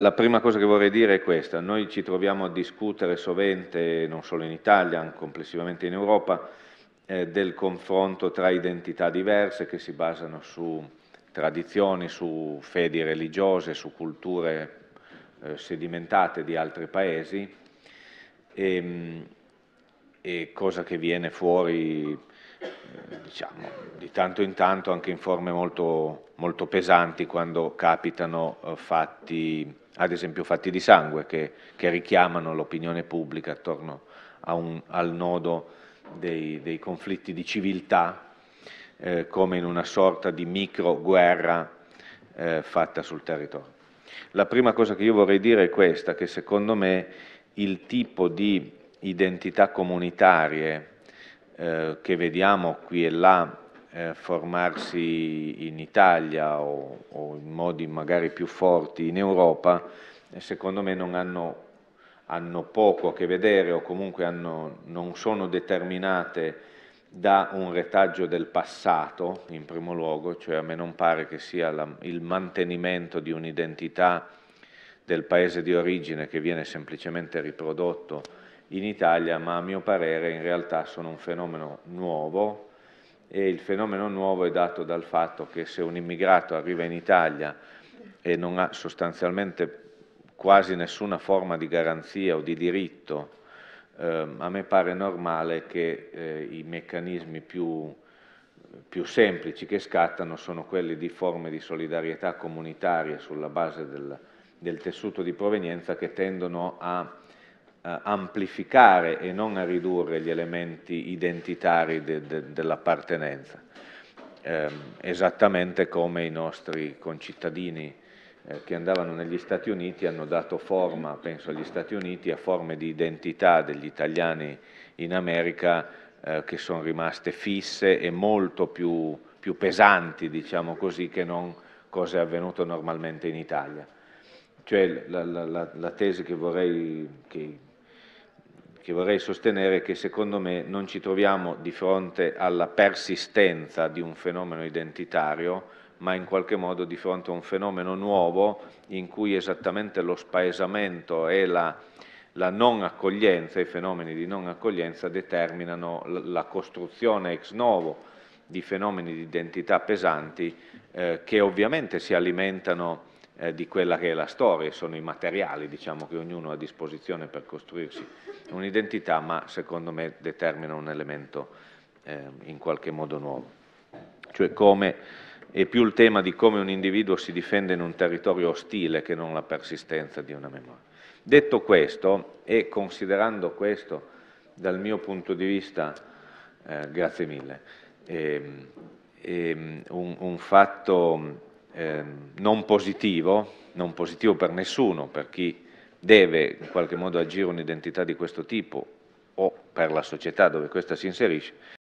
La prima cosa che vorrei dire è questa, noi ci troviamo a discutere sovente, non solo in Italia, ma complessivamente in Europa, eh, del confronto tra identità diverse che si basano su tradizioni, su fedi religiose, su culture eh, sedimentate di altri paesi. E, ehm, e cosa che viene fuori eh, diciamo, di tanto in tanto anche in forme molto, molto pesanti quando capitano eh, fatti, ad esempio fatti di sangue che, che richiamano l'opinione pubblica attorno un, al nodo dei, dei, conflitti di civiltà eh, come in una sorta di micro guerra eh, fatta sul territorio. La prima cosa che io vorrei dire è questa, che secondo me il tipo di identità comunitarie eh, che vediamo qui e là eh, formarsi in Italia o, o, in modi magari più forti in Europa, eh, secondo me non hanno, hanno poco a che vedere o comunque hanno, non sono determinate da un retaggio del passato, in primo luogo, cioè a me non pare che sia la, il mantenimento di un'identità del paese di origine che viene semplicemente riprodotto in Italia, ma a mio parere in realtà sono un fenomeno nuovo e il fenomeno nuovo è dato dal fatto che se un immigrato arriva in Italia e non ha sostanzialmente quasi nessuna forma di garanzia o di diritto, eh, a me pare normale che eh, i meccanismi più, più semplici che scattano sono quelli di forme di solidarietà comunitarie sulla base del, del tessuto di provenienza che tendono a eh, amplificare e non a ridurre gli elementi identitari de, de, dell'appartenenza, eh, esattamente come i nostri concittadini eh, che andavano negli Stati Uniti hanno dato forma, penso agli Stati Uniti, a forme di identità degli italiani in America eh, che sono rimaste fisse e molto più, più pesanti, diciamo così, che non cosa è avvenuto normalmente in Italia. Cioè la, la, la, la tesi che vorrei che che vorrei sostenere che secondo me non ci troviamo di fronte alla persistenza di un fenomeno identitario, ma in qualche modo di fronte a un fenomeno nuovo in cui esattamente lo spaesamento e la, la non accoglienza, i fenomeni di non accoglienza determinano la costruzione ex novo di fenomeni di identità pesanti eh, che ovviamente si alimentano eh, di quella che è la storia, sono i materiali diciamo, che ognuno ha a disposizione per costruirsi un'identità, ma secondo me determina un elemento eh, in qualche modo nuovo. Cioè come è più il tema di come un individuo si difende in un territorio ostile che non la persistenza di una memoria. Detto questo, e considerando questo dal mio punto di vista, eh, grazie mille, eh, eh, un, un, fatto eh, non, positivo, non positivo per nessuno, per chi deve in qualche modo agire un'identità di questo tipo o per la società dove questa si inserisce,